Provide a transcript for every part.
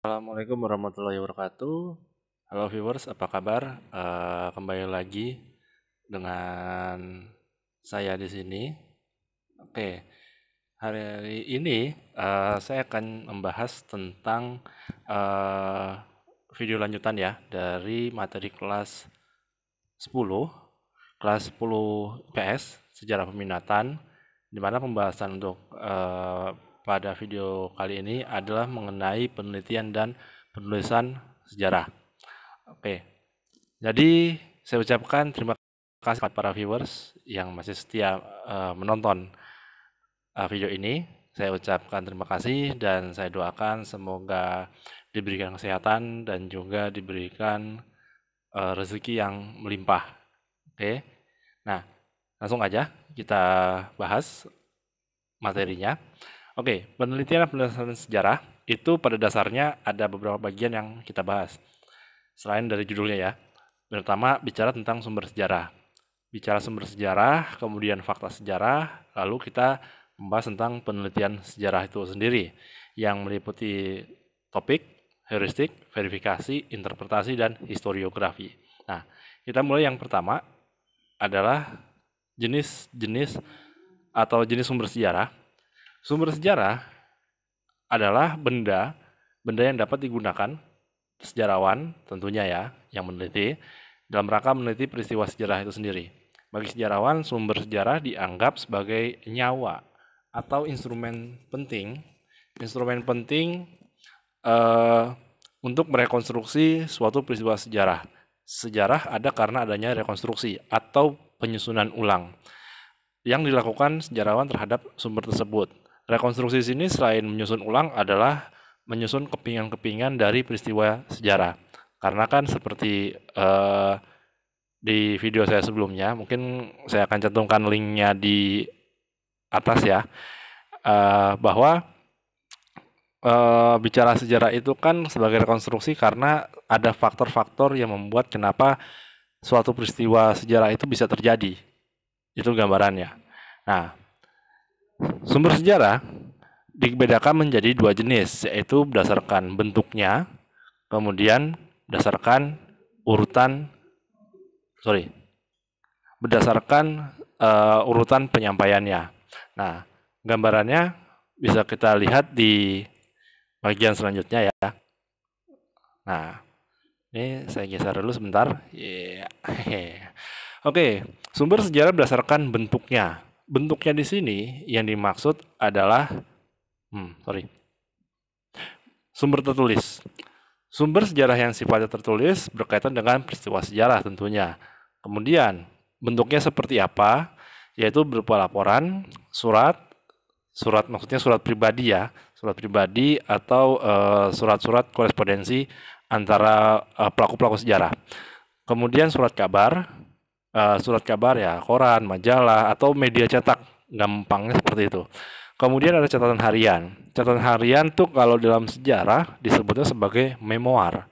Assalamualaikum warahmatullahi wabarakatuh. Halo viewers, apa kabar? Uh, kembali lagi dengan saya di sini. Oke, okay. hari, ini uh, saya akan membahas tentang uh, video lanjutan ya dari materi kelas 10, kelas 10 PS Sejarah Peminatan, di mana pembahasan untuk uh, pada video kali ini adalah mengenai penelitian dan penulisan sejarah. Oke, jadi saya ucapkan terima kasih kepada para viewers yang masih setia uh, menonton uh, video ini. Saya ucapkan terima kasih dan saya doakan semoga diberikan kesehatan dan juga diberikan uh, rezeki yang melimpah. Oke, nah langsung aja kita bahas materinya. Oke, penelitian penelitian sejarah itu pada dasarnya ada beberapa bagian yang kita bahas. Selain dari judulnya ya. Pertama, bicara tentang sumber sejarah. Bicara sumber sejarah, kemudian fakta sejarah, lalu kita membahas tentang penelitian sejarah itu sendiri yang meliputi topik, heuristik, verifikasi, interpretasi, dan historiografi. Nah, kita mulai yang pertama adalah jenis-jenis atau jenis sumber sejarah Sumber sejarah adalah benda benda yang dapat digunakan sejarawan tentunya ya yang meneliti dalam rangka meneliti peristiwa sejarah itu sendiri. Bagi sejarawan, sumber sejarah dianggap sebagai nyawa atau instrumen penting, instrumen penting uh, untuk merekonstruksi suatu peristiwa sejarah. Sejarah ada karena adanya rekonstruksi atau penyusunan ulang yang dilakukan sejarawan terhadap sumber tersebut. Rekonstruksi sini selain menyusun ulang adalah menyusun kepingan-kepingan dari peristiwa sejarah. Karena kan seperti eh, di video saya sebelumnya, mungkin saya akan cantumkan linknya di atas ya, eh, bahwa eh, bicara sejarah itu kan sebagai rekonstruksi karena ada faktor-faktor yang membuat kenapa suatu peristiwa sejarah itu bisa terjadi. Itu gambarannya. Nah, sumber sejarah dibedakan menjadi dua jenis, yaitu berdasarkan bentuknya, kemudian berdasarkan urutan, sorry, berdasarkan uh, urutan penyampaiannya. Nah, gambarannya bisa kita lihat di bagian selanjutnya ya. Nah, ini saya geser dulu sebentar. Yeah. Oke, sumber sejarah berdasarkan bentuknya. Bentuknya di sini yang dimaksud adalah hmm, sorry, sumber tertulis. Sumber sejarah yang sifatnya tertulis berkaitan dengan peristiwa sejarah tentunya. Kemudian, bentuknya seperti apa? Yaitu berupa laporan, surat, surat maksudnya surat pribadi ya, surat pribadi atau eh, surat-surat uh, korespondensi antara eh, pelaku-pelaku uh, sejarah. Kemudian surat kabar, uh, surat kabar ya koran, majalah atau media cetak, gampangnya seperti itu. Kemudian ada catatan harian. Catatan harian tuh kalau dalam sejarah disebutnya sebagai memoir.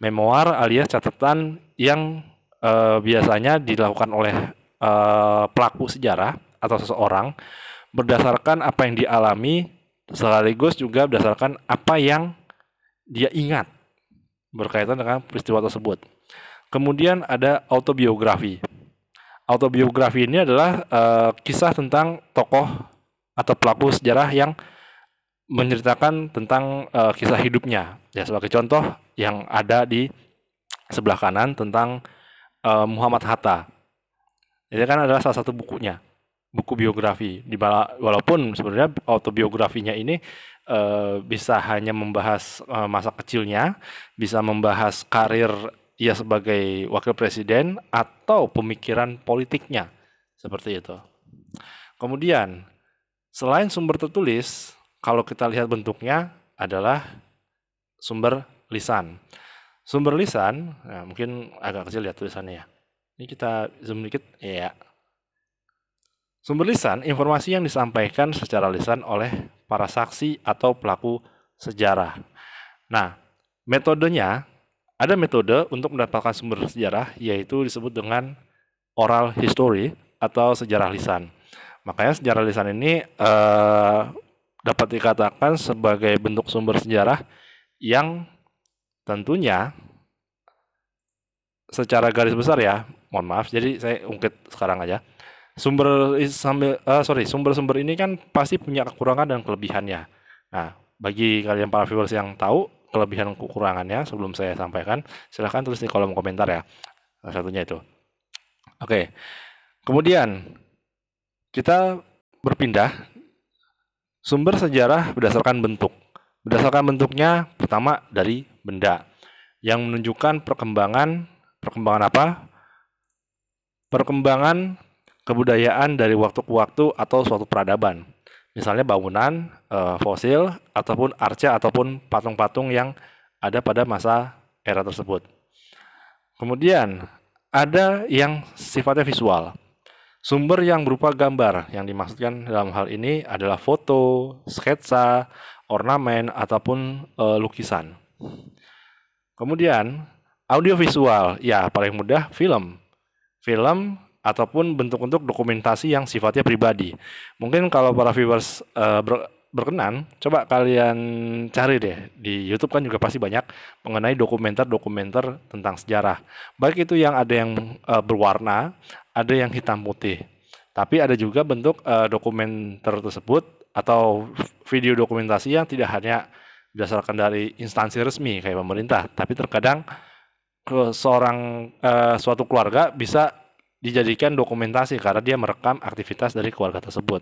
Memoir alias catatan yang e, biasanya dilakukan oleh e, pelaku sejarah atau seseorang berdasarkan apa yang dialami sekaligus juga berdasarkan apa yang dia ingat berkaitan dengan peristiwa tersebut. Kemudian ada autobiografi. Autobiografi ini adalah e, kisah tentang tokoh atau pelaku sejarah yang menceritakan tentang uh, kisah hidupnya. Ya sebagai contoh yang ada di sebelah kanan tentang uh, Muhammad Hatta. Ini kan adalah salah satu bukunya, buku biografi. Di walaupun sebenarnya autobiografinya ini uh, bisa hanya membahas uh, masa kecilnya, bisa membahas karir ia sebagai wakil presiden atau pemikiran politiknya seperti itu. Kemudian Selain sumber tertulis, kalau kita lihat bentuknya adalah sumber lisan. Sumber lisan, ya mungkin agak kecil ya tulisannya ya. Ini kita zoom dikit, ya. Sumber lisan, informasi yang disampaikan secara lisan oleh para saksi atau pelaku sejarah. Nah, metodenya, ada metode untuk mendapatkan sumber sejarah, yaitu disebut dengan oral history atau sejarah lisan. Makanya sejarah lisan ini uh, dapat dikatakan sebagai bentuk sumber sejarah yang tentunya secara garis besar ya, mohon maaf. Jadi saya ungkit sekarang aja. Sumber sambil uh, sorry, sumber-sumber ini kan pasti punya kekurangan dan kelebihannya. Nah, bagi kalian para viewers yang tahu kelebihan kekurangannya sebelum saya sampaikan, silahkan tulis di kolom komentar ya. satunya itu. Oke. Kemudian kita berpindah sumber sejarah berdasarkan bentuk. Berdasarkan bentuknya pertama dari benda yang menunjukkan perkembangan perkembangan apa? Perkembangan kebudayaan dari waktu ke waktu atau suatu peradaban. Misalnya bangunan e, fosil ataupun arca ataupun patung-patung yang ada pada masa era tersebut. Kemudian ada yang sifatnya visual. Sumber yang berupa gambar yang dimaksudkan dalam hal ini adalah foto, sketsa, ornamen, ataupun e, lukisan. Kemudian, audiovisual, ya paling mudah film. Film ataupun bentuk-bentuk dokumentasi yang sifatnya pribadi. Mungkin kalau para viewers e, ber, berkenan, coba kalian cari deh di YouTube kan juga pasti banyak mengenai dokumenter-dokumenter tentang sejarah. Baik itu yang ada yang e, berwarna, ada yang hitam putih. Tapi ada juga bentuk e, dokumenter tersebut atau video dokumentasi yang tidak hanya berdasarkan dari instansi resmi kayak pemerintah, tapi terkadang ke seorang e, suatu keluarga bisa dijadikan dokumentasi karena dia merekam aktivitas dari keluarga tersebut.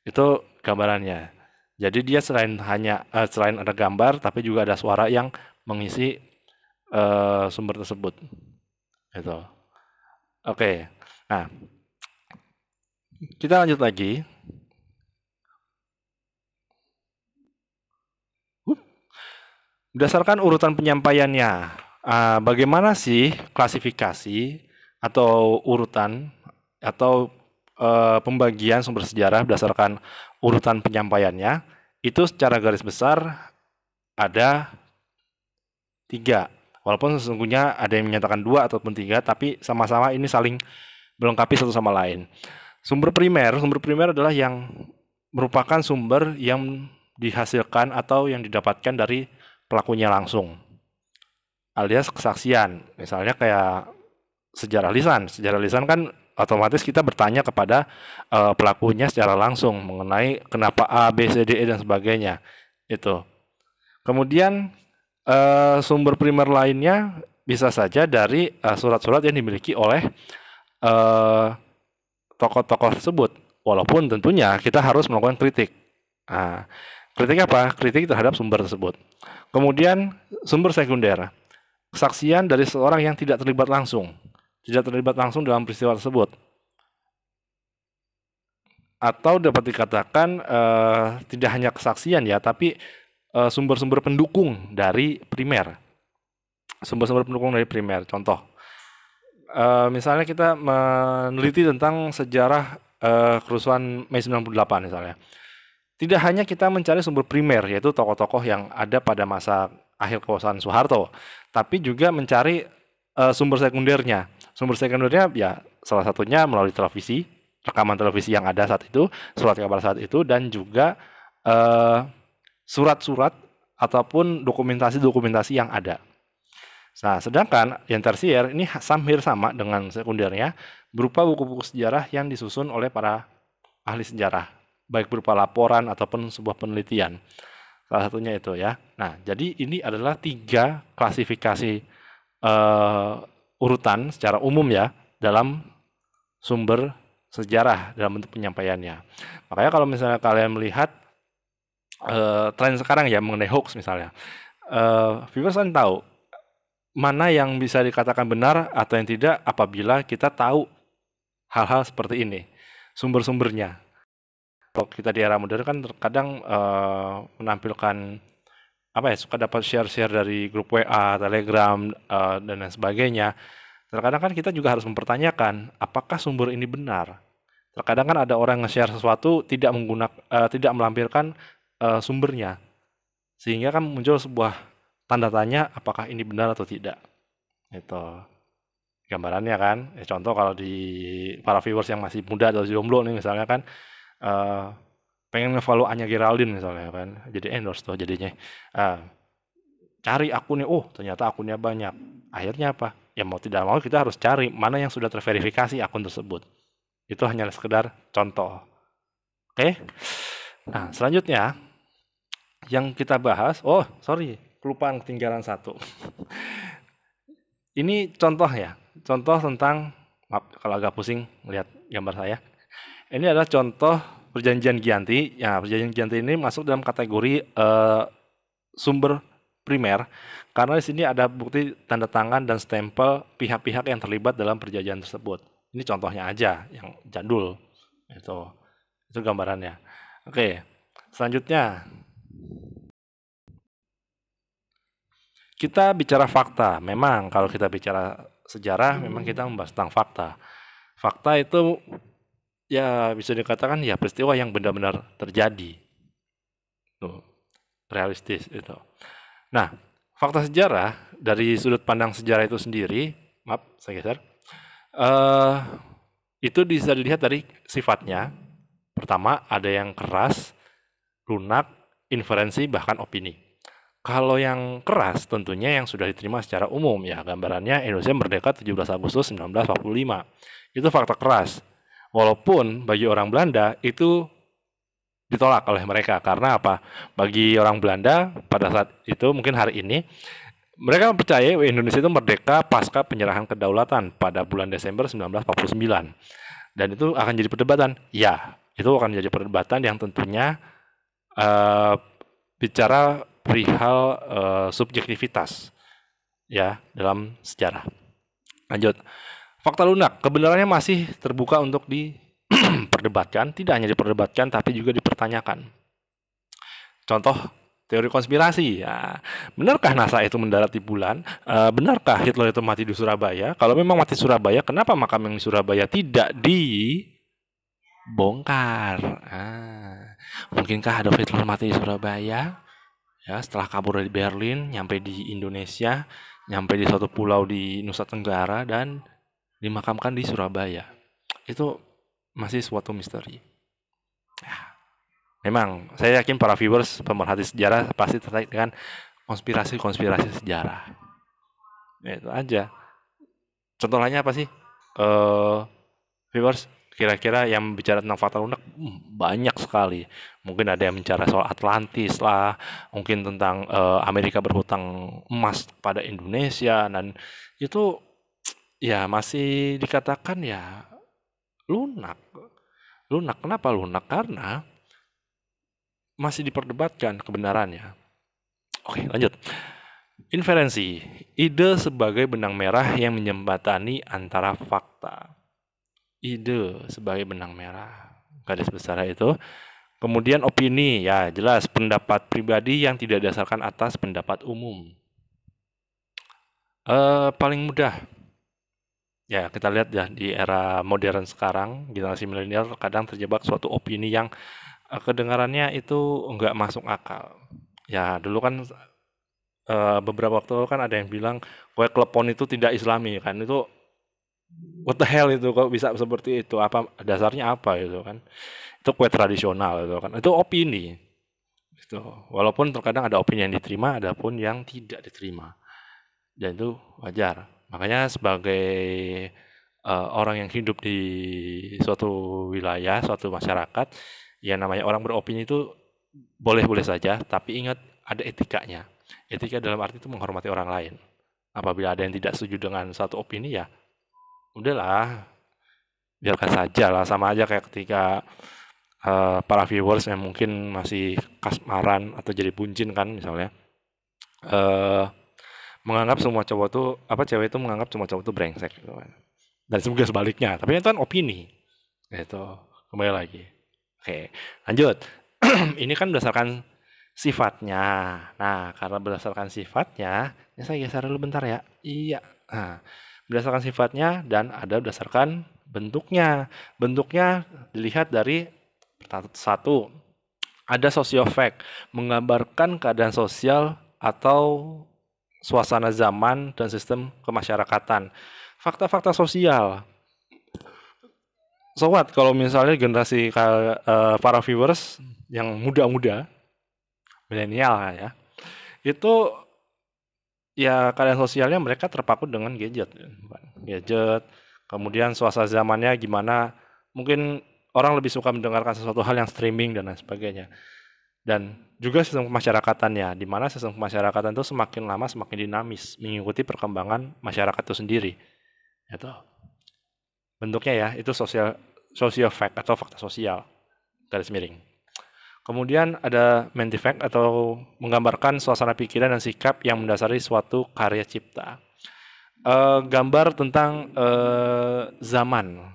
Itu gambarannya. Jadi dia selain hanya uh, selain ada gambar tapi juga ada suara yang mengisi uh, sumber tersebut. Itu, Oke. Okay. Nah, kita lanjut lagi. Berdasarkan urutan penyampaiannya, uh, bagaimana sih klasifikasi atau urutan atau uh, pembagian sumber sejarah berdasarkan urutan penyampaiannya, itu secara garis besar ada tiga. Walaupun sesungguhnya ada yang menyatakan dua ataupun tiga, tapi sama-sama ini saling melengkapi satu sama lain. Sumber primer, sumber primer adalah yang merupakan sumber yang dihasilkan atau yang didapatkan dari pelakunya langsung. Alias kesaksian. Misalnya kayak sejarah lisan. Sejarah lisan kan otomatis kita bertanya kepada uh, pelakunya secara langsung mengenai kenapa A, B, C, D, E dan sebagainya. Itu. Kemudian uh, sumber primer lainnya bisa saja dari surat eh, surat-surat yang dimiliki oleh tokoh tokoh-tokoh tersebut. Walaupun tentunya kita harus melakukan kritik. Nah, kritik apa? Kritik terhadap sumber tersebut. Kemudian sumber sekunder. Kesaksian dari seorang yang tidak terlibat langsung tidak terlibat langsung dalam peristiwa tersebut. Atau dapat dikatakan eh, tidak hanya kesaksian ya, tapi eh, sumber-sumber pendukung dari primer. Sumber-sumber pendukung dari primer. Contoh, eh, misalnya kita meneliti tentang sejarah kerusuhan Mei 98 misalnya. Tidak hanya kita mencari sumber primer, yaitu tokoh-tokoh yang ada pada masa akhir kekuasaan Soeharto, tapi juga mencari sumber sekundernya Sumber sekundernya ya salah satunya melalui televisi, rekaman televisi yang ada saat itu, surat kabar saat itu, dan juga surat eh, surat-surat ataupun dokumentasi-dokumentasi yang ada. Nah, sedangkan yang tersier ini hampir sama dengan sekundernya berupa buku-buku sejarah yang disusun oleh para ahli sejarah, baik berupa laporan ataupun sebuah penelitian. Salah satunya itu ya. Nah, jadi ini adalah tiga klasifikasi uh, urutan secara umum ya dalam sumber sejarah dalam bentuk penyampaiannya. Makanya kalau misalnya kalian melihat uh, tren sekarang ya mengenai hoax misalnya, uh, viewers kan tahu mana yang bisa dikatakan benar atau yang tidak apabila kita tahu hal-hal seperti ini sumber-sumbernya. Kalau kita di era modern kan terkadang uh, menampilkan apa ya suka dapat share-share dari grup WA, Telegram uh, dan lain sebagainya. Terkadang kan kita juga harus mempertanyakan apakah sumber ini benar. Terkadang kan ada orang nge-share sesuatu tidak menggunakan uh, eh, tidak melampirkan uh, sumbernya. Sehingga kan muncul sebuah tanda tanya apakah ini benar atau tidak. Itu gambarannya kan. Ya, contoh kalau di para viewers yang masih muda atau jomblo nih misalnya kan uh, pengen ngefollow Anya Geraldine misalnya kan jadi endorse tuh jadinya uh, cari akunnya oh ternyata akunnya banyak akhirnya apa ya mau tidak mau kita harus cari mana yang sudah terverifikasi akun tersebut itu hanya sekedar contoh oke okay? nah selanjutnya yang kita bahas oh sorry kelupaan ketinggalan satu ini contoh ya contoh tentang maaf kalau agak pusing lihat gambar saya ini adalah contoh perjanjian Giyanti. Ya, perjanjian Giyanti ini masuk dalam kategori uh, sumber primer karena di sini ada bukti tanda tangan dan stempel pihak-pihak yang terlibat dalam perjanjian tersebut. Ini contohnya aja yang jadul. Itu itu gambarannya. Oke, selanjutnya kita bicara fakta. Memang kalau kita bicara sejarah memang kita membahas tentang fakta. Fakta itu ya bisa dikatakan ya peristiwa yang benar-benar terjadi. Tuh, realistis itu. Nah, fakta sejarah dari sudut pandang sejarah itu sendiri, maaf saya geser, uh, itu bisa dilihat dari sifatnya. Pertama, ada yang keras, lunak, inferensi, bahkan opini. Kalau yang keras tentunya yang sudah diterima secara umum ya gambarannya Indonesia merdeka 17 Agustus 1945. Itu fakta keras. Walaupun bagi orang Belanda itu ditolak oleh mereka karena apa? Bagi orang Belanda pada saat itu mungkin hari ini mereka percaya Indonesia itu merdeka pasca penyerahan kedaulatan pada bulan Desember 1949. Dan itu akan jadi perdebatan. Ya, itu akan menjadi perdebatan yang tentunya uh, bicara perihal uh, subjektivitas ya dalam sejarah. Lanjut. Fakta lunak, kebenarannya masih terbuka untuk diperdebatkan, tidak hanya diperdebatkan tapi juga dipertanyakan. Contoh teori konspirasi ya. Benarkah NASA itu mendarat di bulan? E, benarkah Hitler itu mati di Surabaya? Kalau memang mati di Surabaya, kenapa makam yang di Surabaya tidak dibongkar? Ah, mungkinkah Adolf Hitler mati di Surabaya? Ya, setelah kabur dari Berlin, nyampe di Indonesia, nyampe di suatu pulau di Nusa Tenggara dan dimakamkan di Surabaya. Itu masih suatu misteri. Ya, memang, saya yakin para viewers pemerhati sejarah pasti tertarik dengan konspirasi-konspirasi sejarah. itu aja. Contohnya apa sih? Uh, viewers, kira-kira yang bicara tentang fakta lunak hmm, banyak sekali. Mungkin ada yang bicara soal Atlantis lah, mungkin tentang uh, Amerika berhutang emas pada Indonesia dan itu ya masih dikatakan ya lunak. Lunak kenapa lunak? Karena masih diperdebatkan kebenarannya. Oke, lanjut. Inferensi, ide sebagai benang merah yang menjembatani antara fakta. Ide sebagai benang merah, garis besar itu. Kemudian opini, ya jelas pendapat pribadi yang tidak dasarkan atas pendapat umum. E, paling mudah, Ya, kita lihat ya di era modern sekarang, generasi milenial kadang terjebak suatu opini yang eh, kedengarannya itu nggak masuk akal. Ya, dulu kan eh, beberapa waktu lalu kan ada yang bilang kue klepon itu tidak islami kan. Itu what the hell itu kok bisa seperti itu? Apa dasarnya apa gitu kan? Itu kue tradisional itu kan. Itu opini. Itu walaupun terkadang ada opini yang diterima, ada pun yang tidak diterima. Dan itu wajar. Makanya sebagai uh, orang yang hidup di suatu wilayah, suatu masyarakat, ya namanya orang beropini itu boleh-boleh saja, tapi ingat ada etikanya. Etika dalam arti itu menghormati orang lain. Apabila ada yang tidak setuju dengan satu opini ya, udahlah, biarkan saja lah. Sama aja kayak ketika uh, para viewers yang mungkin masih kasmaran atau jadi buncin kan misalnya. Uh, menganggap semua cowok tuh apa cewek itu menganggap semua cowok tuh brengsek gitu kan. Dan semoga sebaliknya. Tapi itu kan opini. Itu kembali lagi. Oke, lanjut. ini kan berdasarkan sifatnya. Nah, karena berdasarkan sifatnya, ini saya geser dulu bentar ya. Iya. Nah, berdasarkan sifatnya dan ada berdasarkan bentuknya. Bentuknya dilihat dari satu, ada sosiofek, menggambarkan keadaan sosial atau suasana zaman dan sistem kemasyarakatan. Fakta-fakta sosial. So what, kalau misalnya generasi eh, para viewers yang muda-muda, milenial ya, itu ya kalian sosialnya mereka terpaku dengan gadget. Gadget, kemudian suasana zamannya gimana, mungkin orang lebih suka mendengarkan sesuatu hal yang streaming dan lain sebagainya dan juga sistem masyarakatannya, di mana sistem kemasyarakatan itu semakin lama semakin dinamis, mengikuti perkembangan masyarakat itu sendiri. Itu bentuknya ya, itu sosial social fact atau fakta sosial garis miring. Kemudian ada fact atau menggambarkan suasana pikiran dan sikap yang mendasari suatu karya cipta. E, gambar tentang e, zaman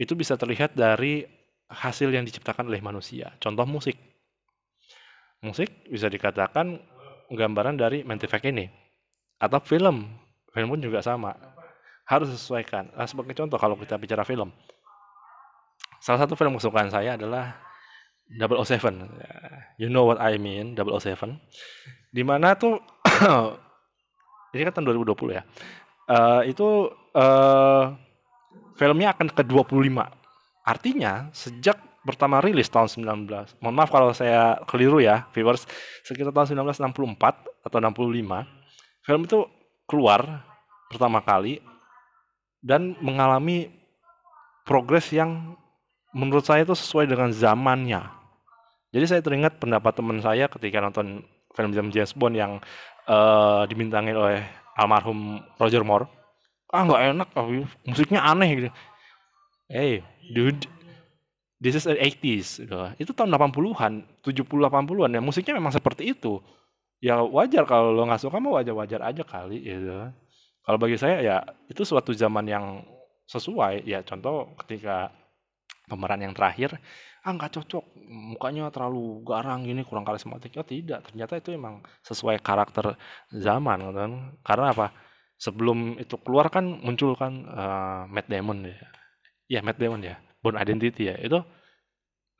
itu bisa terlihat dari hasil yang diciptakan oleh manusia. Contoh musik musik bisa dikatakan gambaran dari main ini atau film film pun juga sama harus sesuaikan. nah, sebagai contoh kalau kita bicara film salah satu film kesukaan saya adalah 007 you know what I mean 007 dimana tuh ini kan tahun 2020 ya uh, itu uh, filmnya akan ke 25 artinya sejak pertama rilis tahun 19. Mohon maaf kalau saya keliru ya, viewers. Sekitar tahun 1964 atau 65, film itu keluar pertama kali dan mengalami progres yang menurut saya itu sesuai dengan zamannya. Jadi saya teringat pendapat teman saya ketika nonton film James Bond yang uh, dibintangi oleh almarhum Roger Moore. Ah nggak enak, musiknya aneh gitu. Hey, eh, dude, this is the 80s gitu. itu tahun 80-an 70 80-an ya musiknya memang seperti itu ya wajar kalau lo nggak suka mah wajar-wajar aja kali gitu kalau bagi saya ya itu suatu zaman yang sesuai ya contoh ketika pemeran yang terakhir ah nggak cocok mukanya terlalu garang gini kurang karismatik oh tidak ternyata itu emang sesuai karakter zaman gitu kan karena apa sebelum itu keluar kan muncul kan uh, Matt Damon ya ya Matt Damon ya Born Identity ya itu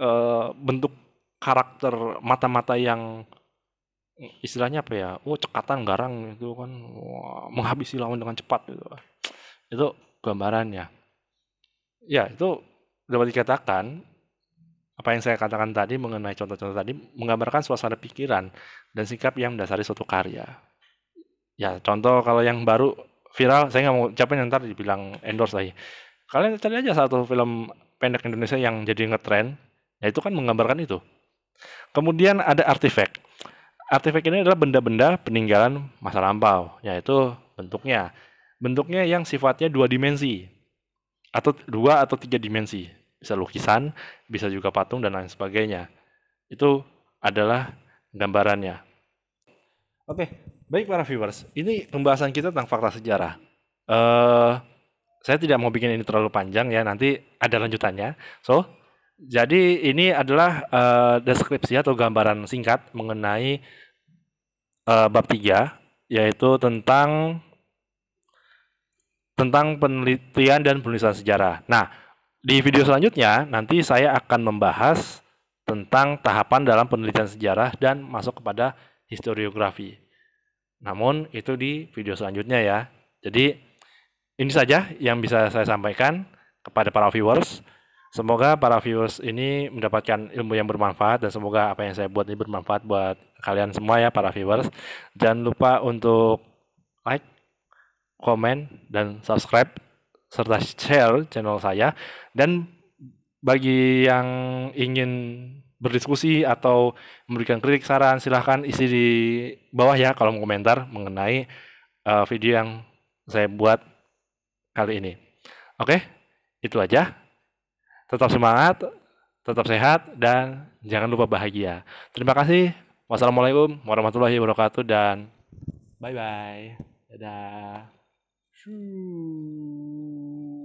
uh, bentuk karakter mata-mata yang istilahnya apa ya, oh cekatan garang itu kan wah, menghabisi lawan dengan cepat gitu. Itu gambarannya. Ya, itu dapat dikatakan apa yang saya katakan tadi mengenai contoh-contoh tadi menggambarkan suasana pikiran dan sikap yang mendasari suatu karya. Ya, contoh kalau yang baru viral, saya nggak mau capek nanti dibilang endorse lagi. Kalian cari aja satu film pendek Indonesia yang jadi ngetren, ya itu kan menggambarkan itu. Kemudian ada artefak. Artefak ini adalah benda-benda peninggalan masa lampau, yaitu bentuknya. Bentuknya yang sifatnya dua dimensi, atau dua atau tiga dimensi. Bisa lukisan, bisa juga patung, dan lain sebagainya. Itu adalah gambarannya. Oke, baik para viewers. Ini pembahasan kita tentang fakta sejarah. Uh, saya tidak mau bikin ini terlalu panjang ya, nanti ada lanjutannya. So, jadi ini adalah uh, deskripsi atau gambaran singkat mengenai uh, bab 3 yaitu tentang tentang penelitian dan penulisan sejarah. Nah, di video selanjutnya nanti saya akan membahas tentang tahapan dalam penelitian sejarah dan masuk kepada historiografi. Namun itu di video selanjutnya ya. Jadi ini saja yang bisa saya sampaikan kepada para viewers. Semoga para viewers ini mendapatkan ilmu yang bermanfaat dan semoga apa yang saya buat ini bermanfaat buat kalian semua ya para viewers. Jangan lupa untuk like, komen, dan subscribe serta share channel saya. Dan bagi yang ingin berdiskusi atau memberikan kritik saran silahkan isi di bawah ya kolom komentar mengenai eh, video yang saya buat kali ini. Oke, itu aja. Tetap semangat, tetap sehat, dan jangan lupa bahagia. Terima kasih. Wassalamualaikum warahmatullahi wabarakatuh dan bye-bye. Dadah. Shoo.